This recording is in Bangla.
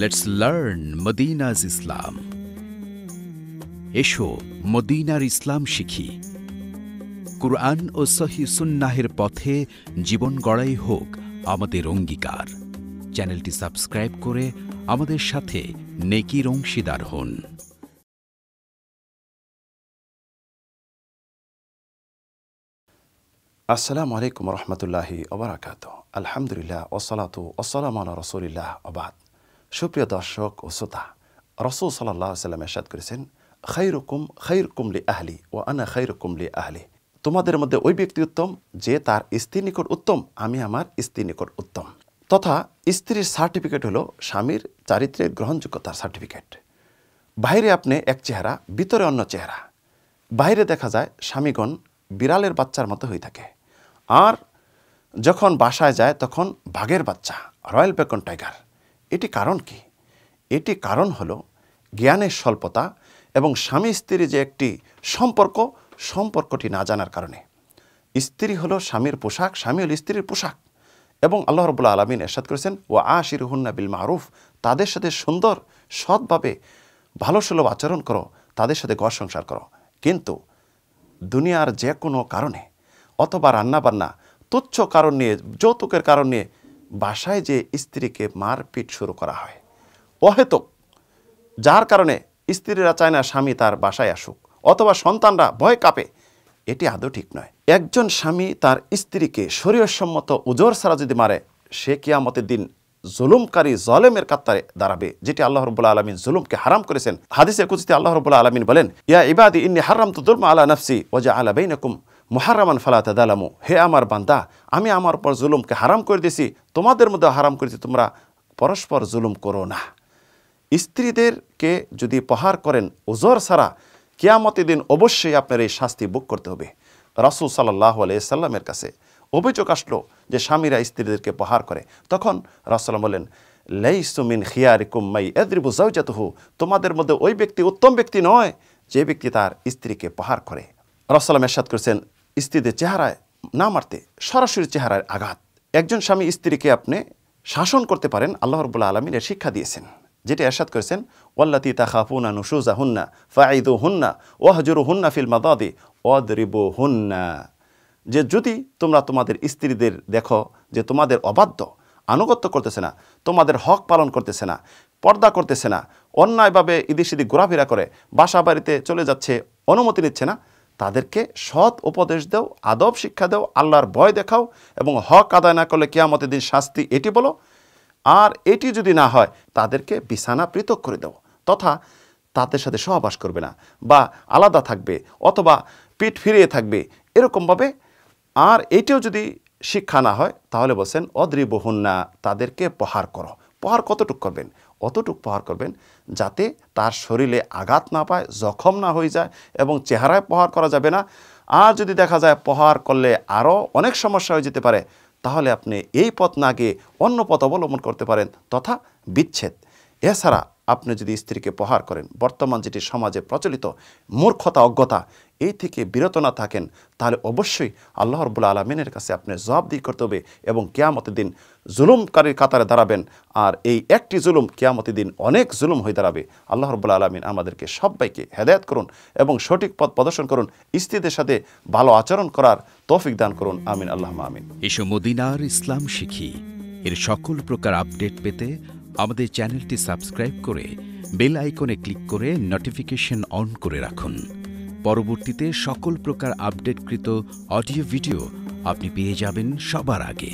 লেটস লার্ন মদিনাজ ইসলাম এসো মদিনার ইসলাম শিখি কুরআন ও সহি সুন্নাহের পথে জীবন গড়াই হোক আমাদের অঙ্গীকার চ্যানেলটি সাবস্ক্রাইব করে আমাদের সাথে নেকির অংশীদার হন আসসালামু আলাইকুম রহমতুল্লাহি ওবরাকাত আলহামদুলিল্লাহ ওসালাতু ওসালাম রসুলিল্লাহ আবাদ সুপ্রিয় দর্শক ও শ্রোতা রসুল সাল্লাহ সাল্লাম এরশাদ করেছেন খৈরকুম খৈরকুম লি আহলি ও আনা খৈরকুম লি আহলি তোমাদের মধ্যে ওই ব্যক্তি উত্তম যে তার স্ত্রী নিকট উত্তম আমি আমার স্ত্রী নিকট উত্তম তথা স্ত্রীর সার্টিফিকেট হলো স্বামীর চারিত্রের গ্রহণযোগ্যতার সার্টিফিকেট বাইরে আপনি এক চেহারা ভিতরে অন্য চেহারা বাইরে দেখা যায় স্বামীগণ বিড়ালের বাচ্চার মতো হয়ে থাকে আর যখন বাসায় যায় তখন বাঘের বাচ্চা রয়্যাল বেকন টাইগার এটি কারণ কি এটি কারণ হলো জ্ঞানের স্বল্পতা এবং স্বামী স্ত্রীর যে একটি সম্পর্ক সম্পর্কটি না জানার কারণে স্ত্রী হলো স্বামীর পোশাক স্বামী হল স্ত্রীর পোশাক এবং আল্লাহ রবুল্লা আলমিন এরশাদ করেছেন ও আশির হুন্না বিল মারুফ তাদের সাথে সুন্দর সৎভাবে ভালো সুলভ আচরণ করো তাদের সাথে ঘর সংসার করো কিন্তু দুনিয়ার যে কোনো কারণে অথবা রান্নাবান্না তুচ্ছ কারণ নিয়ে যৌতুকের কারণ নিয়ে বাসায় যে স্ত্রীকে মারপিট শুরু করা হয় অহেতুক যার কারণে স্ত্রীরা চায় না স্বামী তার বাসায় আসুক অথবা সন্তানরা ভয় কাঁপে এটি আদৌ ঠিক নয় একজন স্বামী তার স্ত্রীকে শরীরসম্মত উজোর ছাড়া যদি মারে সে কিয়ামতের দিন জুলুমকারী জলেমের কাতারে দাঁড়াবে যেটি আল্লাহ রবুল্লা আলমিন জুলুমকে হারাম করেছেন হাদিসে কুচিতে আল্লাহ রবুল্লা আলমিন বলেন ইয়া ইবাদি ইন্নি হারাম তো দুলমা আলা নফসি ওজা আলা বেইনকুম মহারামান ফালা তাদালামু হে আমার বান্দা আমি আমার পর জুলুমকে হারাম করে দিয়েছি তোমাদের মধ্যে হারাম করেছি তোমরা পরস্পর জুলুম করো না স্ত্রীদেরকে যদি প্রহার করেন ওজর ছাড়া কেয়ামতের দিন অবশ্যই আপনার এই শাস্তি বুক করতে হবে রাসুল সাল্লাহ আলাইসাল্লামের কাছে অভিযোগ আসলো যে স্বামীরা স্ত্রীদেরকে প্রহার করে তখন রাসুল্লাম বলেন সুমিন খিয়ারিকুম কুম্মাই এদ্রিবু হু তোমাদের মধ্যে ওই ব্যক্তি উত্তম ব্যক্তি নয় যে ব্যক্তি তার স্ত্রীকে পাহার করে রসলাম এরশাদ করেছেন স্ত্রীদের চেহারায় না মারতে সরাসরি চেহারায় আঘাত একজন স্বামী স্ত্রীকে আপনি শাসন করতে পারেন আল্লাহ রবুল্লা আলমিন শিক্ষা দিয়েছেন যেটি এরশাদ করেছেন তিতা খাফুনা নুসুজা হুন্না ফাইদু হুন্না ওয়াহজুরু হুন্না ফিল মাদাদি অদরিবু হুন্না যে যদি তোমরা তোমাদের স্ত্রীদের দেখো যে তোমাদের অবাধ্য আনুগত্য করতেছে না তোমাদের হক পালন করতেছে না পর্দা করতেছে না অন্যায়ভাবে ইদিশিদি ঘোরাফেরা করে বাসা বাড়িতে চলে যাচ্ছে অনুমতি নিচ্ছে না তাদেরকে সৎ উপদেশ দাও আদব শিক্ষা দাও আল্লাহর ভয় দেখাও এবং হক আদায় না করলে কেয়ামতের দিন শাস্তি এটি বলো আর এটি যদি না হয় তাদেরকে বিছানা পৃথক করে দেও তথা তাদের সাথে সহবাস করবে না বা আলাদা থাকবে অথবা পিঠ ফিরিয়ে থাকবে এরকমভাবে আর এটিও যদি শিক্ষা না হয় তাহলে বলছেন না তাদেরকে প্রহার করো প্রহার কতটুক করবেন অতটুক প্রহার করবেন যাতে তার শরীরে আঘাত না পায় জখম না হয়ে যায় এবং চেহারায় প্রহার করা যাবে না আর যদি দেখা যায় প্রহার করলে আরও অনেক সমস্যা হয়ে যেতে পারে তাহলে আপনি এই পথ না গিয়ে অন্য পথ অবলম্বন করতে পারেন তথা বিচ্ছেদ এছাড়া আপনি যদি স্ত্রীকে প্রহার করেন বর্তমান যেটি সমাজে প্রচলিত মূর্খতা অজ্ঞতা এই থেকে বিরত না থাকেন তাহলে অবশ্যই আল্লাহ রবুল আলমিনের কাছে আপনি জবাবদি করতে হবে এবং কেয়ামতের দিন জুলুমকারীর কাতারে দাঁড়াবেন আর এই একটি জুলুম কেয়ামতের দিন অনেক জুলুম হয়ে দাঁড়াবে আল্লাহ রবুল্লা আলমিন আমাদেরকে সবাইকে হেদায়ত করুন এবং সঠিক পথ প্রদর্শন করুন স্ত্রীদের সাথে ভালো আচরণ করার তৌফিক দান করুন আমিন আল্লাহ আমিন এসব মদিনার ইসলাম শিখি এর সকল প্রকার আপডেট পেতে আমাদের চ্যানেলটি সাবস্ক্রাইব করে বেল আইকনে ক্লিক করে নোটিফিকেশন অন করে রাখুন পরবর্তীতে সকল প্রকার আপডেটকৃত অডিও ভিডিও আপনি পেয়ে যাবেন সবার আগে